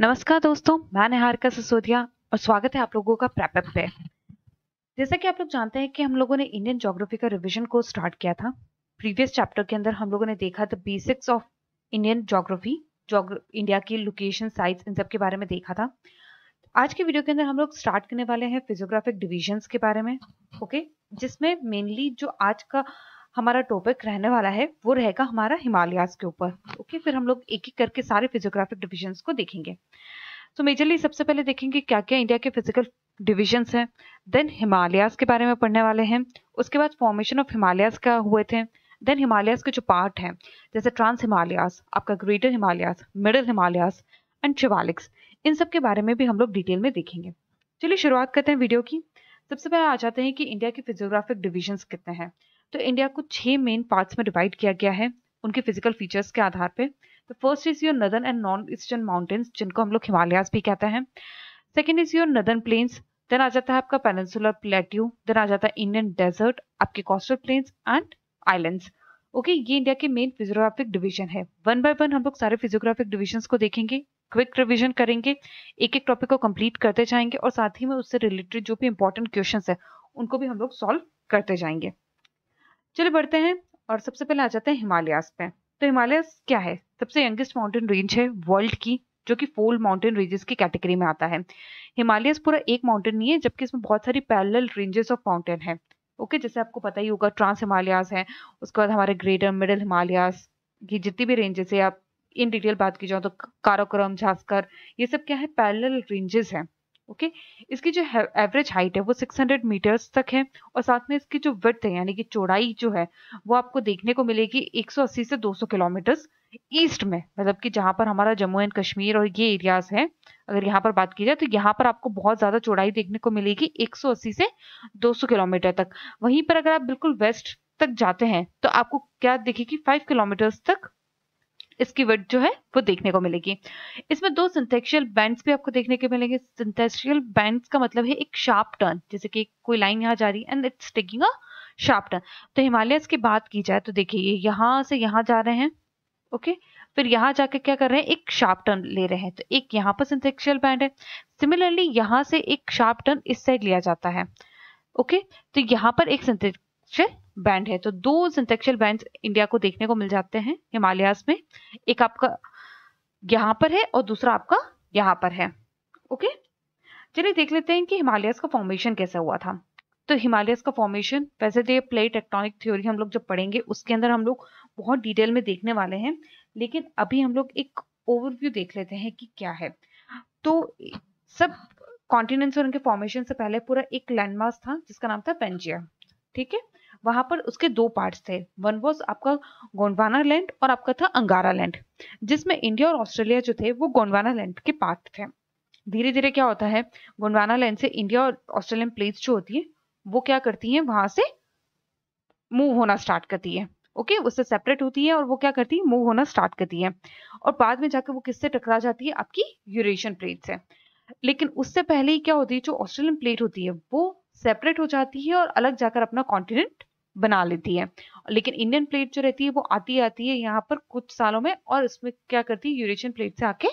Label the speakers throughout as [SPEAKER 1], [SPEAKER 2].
[SPEAKER 1] नमस्कार दोस्तों मैं निहारिका सिसोदिया और स्वागत है आप लोगों का प्रैपअप पे जैसा कि आप लोग जानते हैं कि हम लोगों ने इंडियन जोग्राफी का रिवीजन को स्टार्ट किया था प्रीवियस चैप्टर के अंदर हम लोगों ने देखा था basics of Indian geography India की लोकेशन साइट्स इन सब के बारे में देखा था आज के वीडियो के अंदर हम लोग स्टार्ट करने वाले हैं फिजियोग्राफिक डिविजन्स के बारे में ओके जिसमें मेनली जो आज का हमारा टॉपिक रहने वाला है वो रहेगा हमारा हिमालयाज के ऊपर ओके फिर हम लोग एक एक करके सारे फिजियोग्राफिक डिविजन्स को देखेंगे तो मेजरली सबसे पहले देखेंगे क्या क्या इंडिया के फिजिकल डिविजन्स हैं देन हिमालयाज के बारे में पढ़ने वाले हैं उसके बाद फॉर्मेशन ऑफ हिमालयाज का हुए थे देन हिमालयाज के जो पार्ट हैं जैसे ट्रांस हिमालयाज आपका greater Himalayas middle Himalayas and Shivaliks इन सब के बारे में भी हम लोग डिटेल में देखेंगे चलिए शुरुआत करते हैं वीडियो की सबसे पहले आ जाते हैं कि इंडिया के फिजियोग्राफिक डिविजन्स कितने हैं तो इंडिया को छह मेन पार्ट्स में डिवाइड किया गया है उनके फिजिकल फीचर्स के आधार पे the first is your northern and north eastern mountains जिनको हम लोग हिमालयाज भी कहते हैं second is your northern plains then आ जाता है आपका पेनसुलर प्लेट्यू देन आ जाता है इंडियन डेजर्ट आपके coastal plains and islands okay ये इंडिया के मेन फिजियोग्राफिक डिवीजन है वन बाय वन हम लोग सारे फिजियोग्राफिक डिविजन्स को देखेंगे क्विक रिविजन करेंगे एक एक टॉपिक को कंप्लीट करते जाएंगे और साथ ही में उससे रिलेटेड जो भी इंपॉर्टेंट क्वेश्चन है उनको भी हम लोग सॉल्व करते जाएंगे चलिए बढ़ते हैं और सबसे पहले आ जाते हैं हिमालयस पे तो हिमालयस क्या है सबसे यंगेस्ट माउंटेन रेंज है वर्ल्ड की जो कि फोल्ड माउंटेन रेंजेस की कैटेगरी में आता है हिमालयस पूरा एक माउंटेन नहीं है जबकि इसमें बहुत सारी पैरल रेंजेस ऑफ माउंटेन है ओके जैसे आपको पता ही होगा ट्रांस हिमालयस है उसके बाद हमारे ग्रेटर मिडिल हिमालयस की जितनी भी रेंजेस है आप इन डिटेल बात की जाओ तो काराकोरम झास्कर ये सब क्या है पैरल रेंजेस हैं ओके okay? इसकी जो एवरेज हाइट है वो 600 मीटर्स तक है और साथ में इसकी जो वर्थ है यानी कि चौड़ाई जो है वो आपको देखने को मिलेगी 180 से 200 किलोमीटर्स ईस्ट में मतलब कि जहाँ पर हमारा जम्मू एंड कश्मीर और ये एरियाज हैं अगर यहाँ पर बात की जाए तो यहाँ पर आपको बहुत ज़्यादा चौड़ाई देखने को मिलेगी एक से दो किलोमीटर तक वहीं पर अगर आप बिल्कुल वेस्ट तक जाते हैं तो आपको क्या देखेगी फाइव किलोमीटर्स तक इसकी वर्ड जो है वो देखने को मिलेगी इसमें दो सिंथेक्शियल बैंड्स भी आपको देखने के मिलेंगे सिंथेक्शियल बैंड्स का मतलब है एक शार्प टर्न जैसे कि कोई लाइन यहाँ जा रही है and it's taking a sharp turn तो हिमालय की बात की जाए तो देखिए ये यहाँ से यहाँ जा रहे हैं ओके फिर यहाँ जाके क्या कर रहे हैं एक शार्प टर्न ले रहे हैं तो एक यहाँ पर सिंथेक्शियल बैंड है सिमिलरली यहाँ से एक शार्प टर्न इस साइड लिया जाता है ओके तो यहाँ पर एक सिंथेक्शियल बैंड है तो दो सिंथेक्शल बैंड इंडिया को देखने को मिल जाते हैं हिमालयास में एक आपका यहाँ पर है और दूसरा आपका यहाँ पर है ओके चलिए देख लेते हैं कि हिमालयस का फॉर्मेशन कैसा हुआ था तो हिमालयस का फॉर्मेशन वैसे तो ये प्लेट टेक्टोनिक थ्योरी हम लोग जब पढ़ेंगे उसके अंदर हम लोग बहुत डिटेल में देखने वाले हैं लेकिन अभी हम लोग एक ओवरव्यू देख लेते हैं कि क्या है तो सब कॉन्टिनेंट्स और उनके फॉर्मेशन से पहले पूरा एक लैंडमार्क था जिसका नाम था पेंजिया ठीक है वहां पर उसके दो पार्ट्स थे वन वॉज आपका गोंडवाना लैंड और आपका था अंगारा लैंड जिसमें इंडिया और ऑस्ट्रेलिया जो थे वो गोंडवाना लैंड के पार्ट थे धीरे धीरे क्या होता है गोंडवाना लैंड से इंडिया और ऑस्ट्रेलियन प्लेट्स जो होती है वो क्या करती है वहां से मूव होना स्टार्ट करती है ओके okay, उससे सेपरेट होती है और वो क्या करती है मूव होना स्टार्ट करती है और बाद में जाकर वो किससे टकरा जाती है आपकी यूरेशियन प्लेट से लेकिन उससे पहले ही क्या होती है जो ऑस्ट्रेलियन प्लेट होती है वो सेपरेट हो जाती है और अलग जाकर अपना कॉन्टिनेंट बना लेती है लेकिन इंडियन प्लेट जो रहती है वो आती आती है यहाँ पर कुछ सालों में और इसमें क्या करती है यूरेशियन प्लेट से आके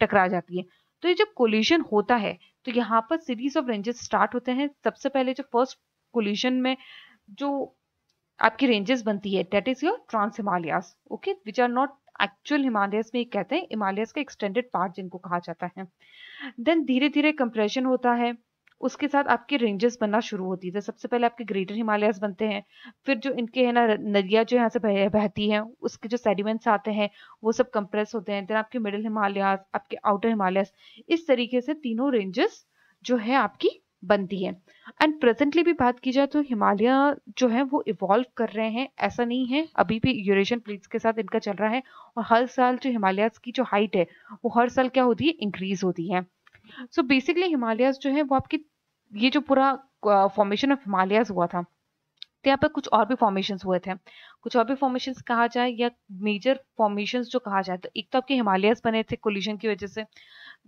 [SPEAKER 1] टकरा जाती है तो ये जब कोल्यूशन होता है तो यहाँ पर सीरीज ऑफ रेंजेस स्टार्ट होते हैं सबसे पहले जो फर्स्ट कोल्यूशन में जो आपकी रेंजेस बनती है that is your trans Himalayas okay which are not actual Himalayas में कहते हैं हिमालयस का एक्सटेंडेड पार्ट जिनको कहा जाता है देन धीरे धीरे कंप्रेशन होता है उसके साथ आपके रेंजेस बनना शुरू होती है सबसे पहले आपके ग्रेटर हिमालयाज बनते हैं फिर जो इनके है ना नदियाँ जो यहाँ से बहती हैं उसके जो सेडिमेंट्स आते हैं वो सब कंप्रेस होते हैं देन आपके मिडिल हिमालयाज आपके आउटर हिमालयाज इस तरीके से तीनों रेंजेस जो है आपकी बनती है एंड प्रेजेंटली भी बात की जाए तो हिमालय जो है वो इवॉल्व कर रहे हैं ऐसा नहीं है अभी भी यूरेशियन प्लेट्स के साथ इनका चल रहा है और हर साल जो हिमालयाज की जो हाइट है वो हर साल क्या होती है इंक्रीज होती है सो बेसिकली हिमालयाज जो है वो आपकी ये जो पूरा फॉर्मेशन ऑफ हिमालयाज हुआ था तो यहाँ पर कुछ और भी फॉर्मेशन हुए थे कुछ और भी फॉर्मेशन कहा जाए या मेजर फॉर्मेशन जो कहा जाए तो एक तो आपके हिमालयस बने थे कोल्यूशन की वजह से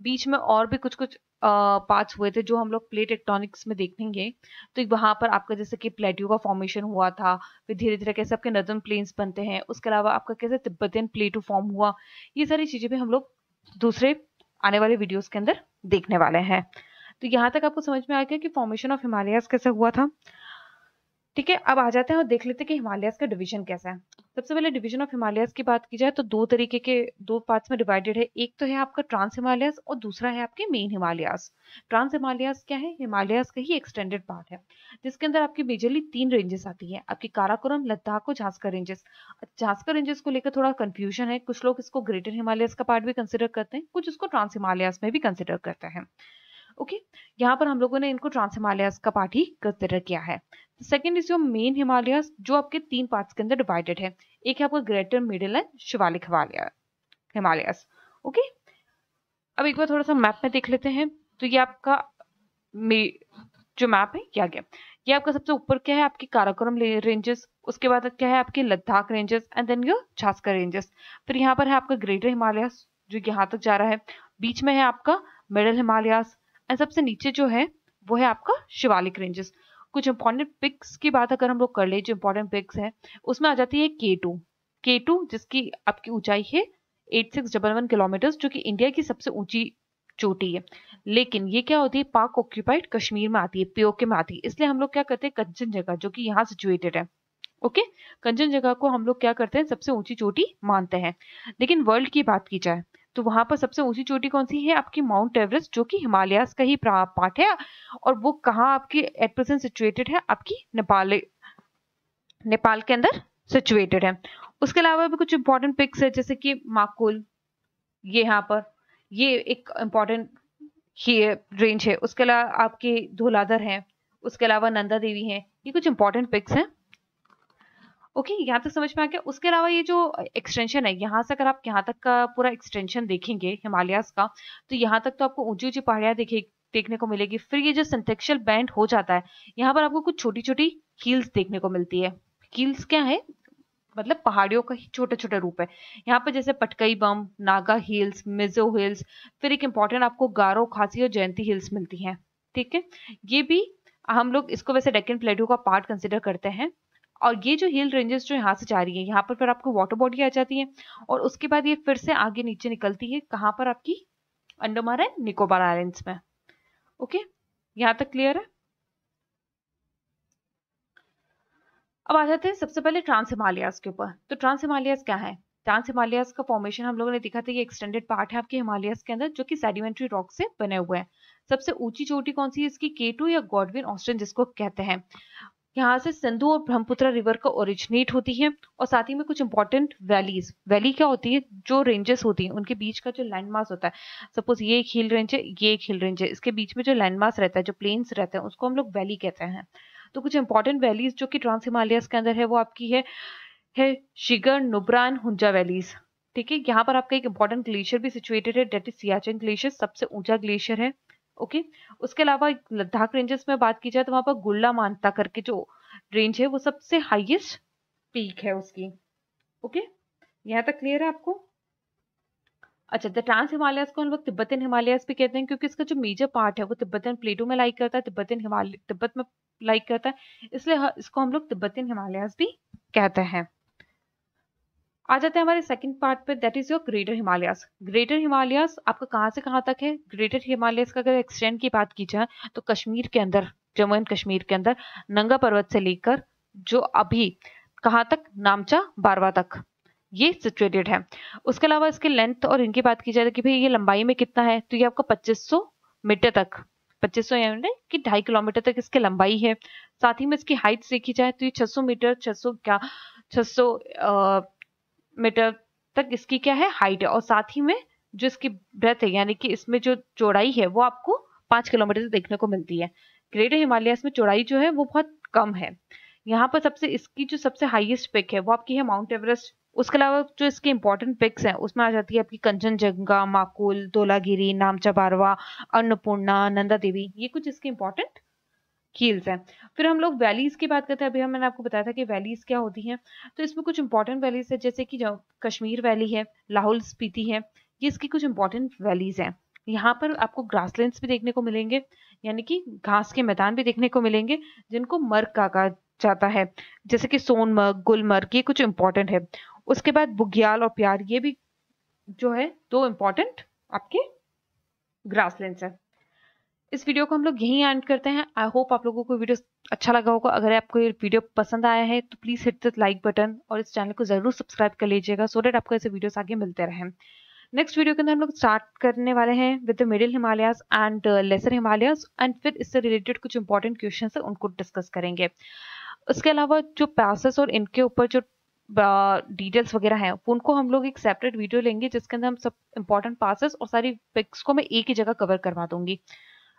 [SPEAKER 1] बीच में और भी कुछ कुछ पार्ट्स हुए थे जो हम लोग प्लेट इलेक्ट्रॉनिक्स में देखेंगे तो वहाँ पर आपका जैसे कि प्लेट्यो का फॉर्मेशन हुआ था फिर धीरे धीरे कैसे आपके नदन प्लेन्स बनते हैं उसके अलावा आपका कैसे तिब्बतन प्लेटो फॉर्म हुआ ये सारी चीज़ें भी हम लोग दूसरे आने वाले वीडियोस के अंदर देखने वाले हैं तो यहाँ तक आपको समझ में आ गया कि फॉर्मेशन ऑफ हिमालयस कैसे हुआ था ठीक है अब आ जाते हैं और देख लेते हैं कि हिमालयस का डिवीजन कैसा है सबसे पहले डिवीजन ऑफ हिमालयस की बात की जाए तो दो तरीके के दो पार्ट्स में डिवाइडेड है एक तो है आपका ट्रांस हिमालयस और दूसरा है आपके मेन हिमालयस ट्रांस हिमालयस क्या है हिमालयस का ही एक्सटेंडेड पार्ट है जिसके अंदर आपकी मेजरली तीन रेंजेस आती है आपकी काराकोरम लद्दाख और झांसका रेंजेस झांसका रेंजेस को लेकर थोड़ा कंफ्यूजन है कुछ लोग इसको ग्रेटर हिमालयस का पार्ट भी कंसिडर करते हैं कुछ इसको ट्रांस हिमालयस में भी कंसिडर करते हैं ओके okay? यहाँ पर हम लोगों ने इनको ट्रांस हिमालयस का पार्ट ही कंसिडर किया है second is your main Himalayas जो आपके तीन पार्ट्स के अंदर डिवाइडेड है एक है आपका greater middle and Shivalik Himalaya Himalayas okay अब एक बार थोड़ा सा मैप में देख लेते हैं तो ये आपका जो मैप है क्या गया ये आपका सबसे ऊपर क्या है आपकी काराकोरम रेंजेस उसके बाद क्या है आपके Ladakh ranges and then your Zanskar ranges फिर यहाँ पर है आपका ग्रेटर हिमालयस जो यहाँ तक जा रहा है बीच में है आपका मिडल हिमालयस एंड सबसे नीचे जो है वो है आपका शिवालिक रेंजेस कुछ इंपॉर्टेंट पिक्स की बात अगर हम लोग कर ले जो इंपॉर्टेंट पिक्स है उसमें आ जाती है के टू के टू जिसकी आपकी ऊंचाई है eight six double one kilometres जो कि इंडिया की सबसे ऊंची चोटी है लेकिन ये क्या होती है पाक ऑक्यूपाइड कश्मीर में आती है पीओके में आती है इसलिए हम लोग क्या करते हैं कंचन जगह जो कि यहाँ सिचुएटेड है ओके कंचन जगह को हम लोग क्या करते हैं सबसे ऊंची चोटी मानते हैं लेकिन वर्ल्ड की बात की जाए तो वहां पर सबसे ऊंची चोटी कौन सी है आपकी माउंट एवरेस्ट जो कि हिमालयस का ही पार्ट है और वो कहाँ आपकी एट प्रेजेंट सिचुएटेड है आपकी नेपाल नेपाल के अंदर सिचुएटेड है उसके अलावा भी कुछ इंपॉर्टेंट पिक्स है जैसे कि माकुल ये यहाँ पर ये एक इम्पॉर्टेंट रेंज है उसके अलावा आपके धोलाधर हैं उसके अलावा नंदा देवी हैं ये कुछ इंपॉर्टेंट पिक्स हैं ओके यहाँ तक समझ में आ गया उसके अलावा ये जो एक्सटेंशन है यहाँ से अगर आप यहाँ तक का पूरा एक्सटेंशन देखेंगे हिमालयस का तो यहाँ तक तो आपको ऊंची ऊंची पहाड़ियाँ देखे देखने को मिलेगी फिर ये जो सिंथेक्शल बैंड हो जाता है यहाँ पर आपको कुछ छोटी छोटी हील्स देखने को मिलती है हील्स क्या है मतलब पहाड़ियों का छोटे छोटे रूप है यहाँ पर जैसे पटकई बम नागा हिल्स मिजो हिल्स फिर एक इंपॉर्टेंट आपको गारो खासी और जयंती हिल्स मिलती हैं ठीक है ये भी हम लोग इसको वैसे डेकन प्लेटो का पार्ट कंसिडर करते हैं और ये जो हिल रेंजेस जो यहाँ से जा रही है यहाँ पर फिर आपको वाटर बॉडी आ जाती है और उसके बाद ये फिर से आगे नीचे निकलती है कहाँ पर आपकी अंडोमार है निकोबार आइलैंड्स में ओके यहाँ तक क्लियर है अब आ जाते हैं सबसे पहले ट्रांस हिमालयाज के ऊपर तो ट्रांस हिमालयाज क्या है ट्रांस हिमालयाज का फॉर्मेशन हम लोगों ने देखा था ये एक्सटेंडेड पार्ट है आपके हिमालयाज के अंदर जो कि सेडिमेंट्री रॉक से बने हुए हैं सबसे ऊंची चोटी कौन सी है इसकी केटू या गॉडविन ऑस्टिन जिसको कहते हैं यहाँ से सिंधु और ब्रह्मपुत्र रिवर का ओरिजिनेट होती है और साथ ही में कुछ इंपॉर्टेंट वैलीज वैली क्या होती है जो रेंजेस होती हैं उनके बीच का जो लैंड मास होता है सपोज ये एक हिल रेंज है ये एक हिल रेंज है इसके बीच में जो लैंड रहता है जो प्लेन्स रहते हैं उसको हम लोग वैली कहते हैं तो कुछ इंपॉर्टेंट वैलीज जो कि ट्रांस हिमालयस के अंदर है वो आपकी है है शिगर नुबरान हुजा हुंजा वैलीज ठीक है यहाँ पर आपका एक इंपॉर्टेंट ग्लेशियर भी सिचुएटेड है डेट इज सियाचिन ग्लेशियर सबसे ऊंचा ग्लेशियर है ओके उसके अलावा लद्दाख रेंजेस में बात की जाए तो वहां पर गुल्ला मानता करके जो रेंज है वो सबसे हाइएस्ट पीक है उसकी ओके यहाँ तक क्लियर है आपको अच्छा द ट्रांस हिमालयस को हम लोग तिब्बतन हिमालयस भी कहते हैं क्योंकि इसका जो मेजर पार्ट है वो तिब्बतन प्लेटो में लाइक करता है तिब्बतन हिमालय तिब्बत में लाइक करता है इसलिए इसको हम लोग तिब्बतन हिमालयस भी कहते हैं आ जाते हैं हमारे सेकंड पार्ट पे that is your greater Himalayas greater Himalayas आपका कहाँ से कहाँ तक है ग्रेटर हिमालयस का अगर एक्सटेंड की बात की जाए तो कश्मीर के अंदर जम्मू एंड कश्मीर के अंदर नंगा पर्वत से लेकर जो अभी कहाँ तक नामचा बारवा तक ये सिचुएटेड है उसके अलावा इसके लेंथ और इनकी बात की जाए तो कि भाई ये लंबाई में कितना है तो ये आपका 2500 मीटर तक 2500 यानी कि ढाई किलोमीटर तक इसकी लंबाई है साथ ही में इसकी हाइट देखी जाए तो ये 600 मीटर 600 क्या 600 सौ मीटर तक इसकी क्या है हाइट है और साथ ही में जो इसकी ब्रेथ है यानी कि इसमें जो चौड़ाई है वो आपको पांच किलोमीटर देखने को मिलती है ग्रेटर हिमालय में चौड़ाई जो है वो बहुत कम है यहाँ पर सबसे इसकी जो सबसे हाईएस्ट पिक है वो आपकी है माउंट एवरेस्ट उसके अलावा जो इसके इंपॉर्टेंट पिक्स हैं उसमें आ जाती है आपकी कंचनजंगा माकुल धोलागिरी नामचा बारवा अन्नपूर्णा नंदा देवी ये कुछ इसके इंपॉर्टेंट हील्स हैं फिर हम लोग वैलीज की बात करते हैं अभी हम मैंने आपको बताया था कि वैलीज क्या होती हैं तो इसमें कुछ इंपॉर्टेंट वैलीज है जैसे कि कश्मीर वैली है लाहौल स्पीति है ये इसकी कुछ इंपॉर्टेंट वैलीज हैं यहाँ पर आपको ग्रासलैंड्स भी देखने को मिलेंगे यानी कि घास के मैदान भी देखने को मिलेंगे जिनको मर्ग कहा जाता है जैसे कि सोनमर्ग गुलमर्ग ये कुछ इंपॉर्टेंट है उसके बाद बुग्याल और प्यार ये भी जो है दो इंपॉर्टेंट आपके ग्रासलैंड्स हैं इस वीडियो को हम लोग यहीं एंड करते हैं आई होप आप लोगों को वीडियो अच्छा लगा होगा अगर आपको ये वीडियो पसंद आया है तो please hit the like button और इस चैनल को ज़रूर सब्सक्राइब कर लीजिएगा सो डेट आपको ऐसे वीडियोस आगे मिलते रहें नेक्स्ट वीडियो के अंदर हम लोग स्टार्ट करने वाले हैं with the middle Himalayas and lesser Himalayas and फिर इससे रिलेटेड कुछ इंपॉर्टेंट क्वेश्चन है उनको डिस्कस करेंगे उसके अलावा जो पैसेस और इनके ऊपर जो डिटेल्स uh, वगैरह हैं उनको हम लोग एक सेपरेट वीडियो लेंगे जिसके अंदर हम सब इंपॉर्टेंट पासेस और सारी पिक्स को मैं एक ही जगह कवर करवा दूंगी